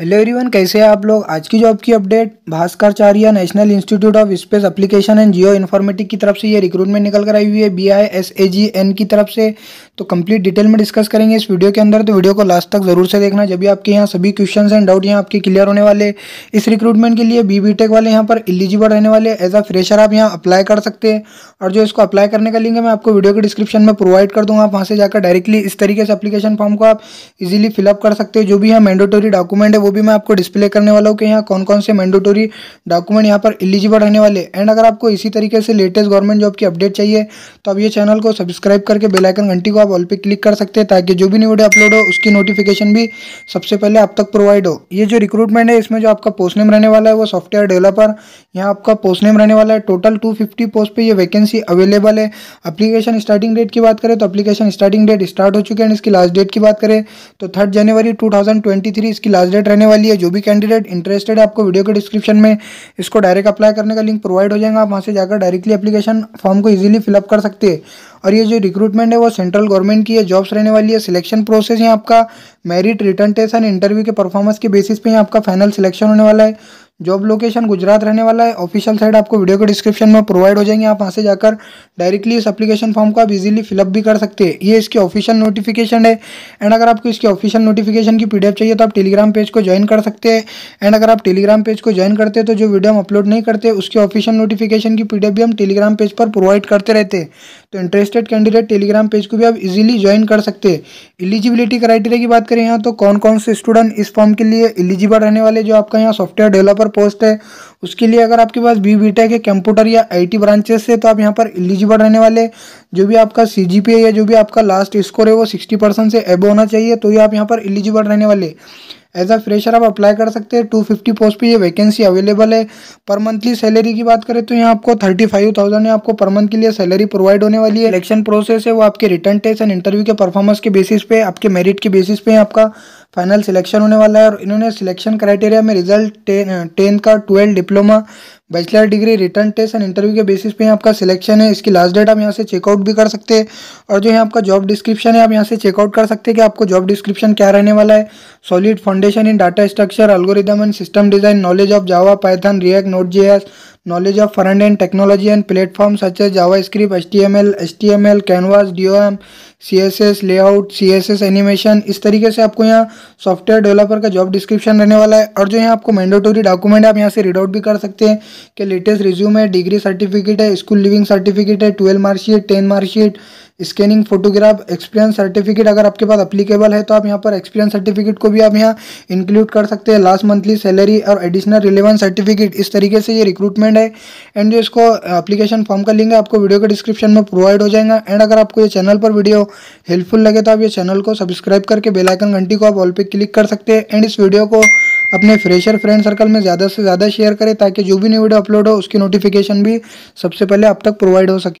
hello everyone कैसे हैं आप लोग आज की जॉब की update Bhaskaracharya National Institute of Space Application and Geo Informatics की तरफ से ये रिक्रूटमेंट निकल कर आई हुई है B I S A G N की तरफ से तो कंप्लीट डिटेल में डिस्कस करेंगे इस वीडियो के अंदर तो वीडियो को लास्ट तक जरूर से देखना जब भी आपके यहाँ सभी क्वेश्चन एंड डाउट यहाँ आपके क्लियर होने वाले इस रिक्रूटमेंट के लिए बी बी टेक वाले यहाँ पर एलिजिबल रहने वाले एज अ फ्रेशर आप यहाँ अप्लाई कर सकते हैं और जो इसको अप्लाई करने का लिंक है मैं आपको वीडियो के डिस्क्रिप्शन में प्रोवाइड कर दूँगा आप वहाँ से जाकर डायरेक्टली इस तरीके से अपलीकेशन फॉर्म को आप इजिली फिलअप कर सकते हो जो भी यहाँ मैंडेटोरी डॉक्यूमेंट है वो भी मैं आपको डिस्प्ले करने वाला हूँ कि यहाँ कौन कौन से मैंडेटोरी डॉक्यूमेंट यहाँ पर एलिजिबल रहने वाले एंड अगर आपको इसी तरीके से लेटेस्ट गवर्नमेंट जॉब की अपडेट चाहिए तो आप ये चैनल को सब्सक्राइब करके बेलाइकन घंटी को आप ऑल पर क्लिक कर सकते हैं ताकि जो भी नई वीडियो अपलोड हो उसकी नोटिफिकेशन भी सबसे पहले आप तक प्रोवाइड हो ये जो रिक्रूटमेंट है इसमें जो आपका पोस्ट नेम रहने वाला है वो सॉफ्टवेयर डेवलपर यहाँ आपका पोस्ट नेम रहने वाला है टोटल टू पोस्ट पर यह वैकेंसी अवेलेबल है अप्लीकेशन स्टार्टिंग डेट की बात करें तो अप्लीकेशन स्टार्टिंग डेट स्टार्ट हो चुकी है इसकी लास्ट डेट की बात करें तो थर्ड जनवरी टू इसकी लास्ट डेट रहने वाली है जो भी कैंडिडेट इंटरेस्टेड है आपको वीडियो के डिस्क्रिप्शन में इसको डायरेक्ट अप्लाई करने का लिंक प्रोवाइड हो जाएगा आप वहाँ से जाकर डायरेक्टली एप्लीकेशन फॉर्म को ईजिली फिलअप कर सकते हैं और ये जो रिक्रूटमेंट है वो सेंट्रल गवर्नमेंट की है जॉब्स रहने वाली है सिलेक्शन प्रोसेस यहाँ आपका merit written test and interview के परफॉर्मेंस के बेसिस पे यहाँ आपका फाइनल सिलेक्शन होने वाला है जॉब लोकेशन गुजरात रहने वाला है ऑफिशियल साइट आपको वीडियो के डिस्क्रिप्शन में प्रोवाइड हो जाएंगे आप वहाँ से जाकर डायरेक्टली इस एप्लीकेशन फॉर्म को आप इजीली फिलअप भी कर सकते हैं ये इसकी ऑफिशियल नोटिफिकेशन है एंड अगर आपको इसकी ऑफिशियल नोटिफिकेशन की पीडीएफ चाहिए तो आप टेलीग्राम पेज को ज्वाइन कर सकते हैं एंड अगर आप टेलीग्राम पेज को ज्वाइन करते हैं तो जो वीडियो हम अपलोड नहीं करते उसकी ऑफिशियल नोटिफिकेशन की पीडीएफ भी हम टेलीग्राम पेज पर प्रोवाइड करते रहते हैं तो इंटरेस्टेड कैंडिडेट टेलीग्राम पेज को भी आप इजिली ज्वाइन कर सकते हैं एलिजिबिलिटी क्राइटेरिया की बात करें यहाँ तो कौन कौन से स्टूडेंट इस फॉर्म के लिए इलिजिबल रहने वाले जो आपका यहाँ सॉफ्टवेयर डेवलपर पर पोस्ट है उसके लिए अगर आपके पास बी बी टेक है कंप्यूटर या आईटी ब्रांचेस से तो आप यहाँ पर एलिजिबल रहने वाले जो भी आपका सी जी पी या जो भी आपका लास्ट स्कोर है वो सिक्सटी परसेंट से एबो होना चाहिए तो ये आप यहाँ पर एलिजिबल रहने वाले एज अ फ्रेशर आप अप्लाई कर सकते हैं टू फिफ्टी पोस्ट पर ये वैकेंसी अवेलेबल है पर मंथली सैलरी की बात करें तो यहाँ आपको थर्टी फाइव थाउजेंड आपको पर मंथ के लिए सैलरी प्रोवाइड होने वाली है इलेक्शन प्रोसेस है वो आपके रिटर्न टेस्ट एंड इंटरव्यू के परफॉर्मेंस के बेसिस पे आपके मेरिट के बेसिस पे आपका फाइनल सिलेक्शन होने वाला है और इन्होंने सिलेक्शन क्राइटेरिया में रिजल्ट टेन टेंथ का twelfth diploma bachelor degree written test and interview के बेसिस पे आपका सिलेक्शन है इसकी लास्ट डेट आप यहाँ से चेकआउट भी कर सकते हैं और जो है आपका जॉब डिस्क्रिप्शन है आप यहाँ से चेकआउट कर सकते हैं कि आपको जॉब डिस्क्रिप्शन क्या रहने वाला है solid foundation in data structure algorithm and system design knowledge of Java Python React Node G knowledge of and and platform script H T M L S T M L canvas D O M C S S layout C S S animation इस तरीके से आपको यहाँ software developer का job description रहने वाला है और जो यहाँ आपको मैंडेटोरी डॉक्यूमेंट आप यहाँ से रीड आउट भी कर सकते हैं कि लेटेस्ट रिज्यूम है डिग्री सर्टिफिकेट है स्कूल लिविंग सर्टिफिकेट है twelve marksheet ten marksheet scanning photograph experience certificate अगर आपके पास अप्लीकेबल है तो आप यहाँ पर एक्सपीरियंस सर्टिफिकेट को भी आप यहाँ इंक्लूड कर सकते हैं लास्ट मंथली सैलरी और एडिशनल रिलेवेंस सर्टिफिकेट इस तरीके से ये रिक्रूटमेंट है एंड जो इसको अपलीकेशन uh, फॉर्म का लिंक है आपको वीडियो के डिस्क्रिप्शन में प्रोवाइड हो जाएगा एंड अगर आपको ये चैनल पर वीडियो हेल्पफुल लगे तो आप ये चैनल को सब्सक्राइब करके बेलाइकन घंटी को आप ऑल पे क्लिक कर सकते हैं एंड इस वीडियो को अपने फ्रेशर फ्रेंड सर्कल में ज़्यादा से ज़्यादा शेयर करें ताकि जो भी नई वीडियो अपलोड हो उसकी नोटिफिकेशन भी सबसे पहले आप तक प्रोवाइड हो सके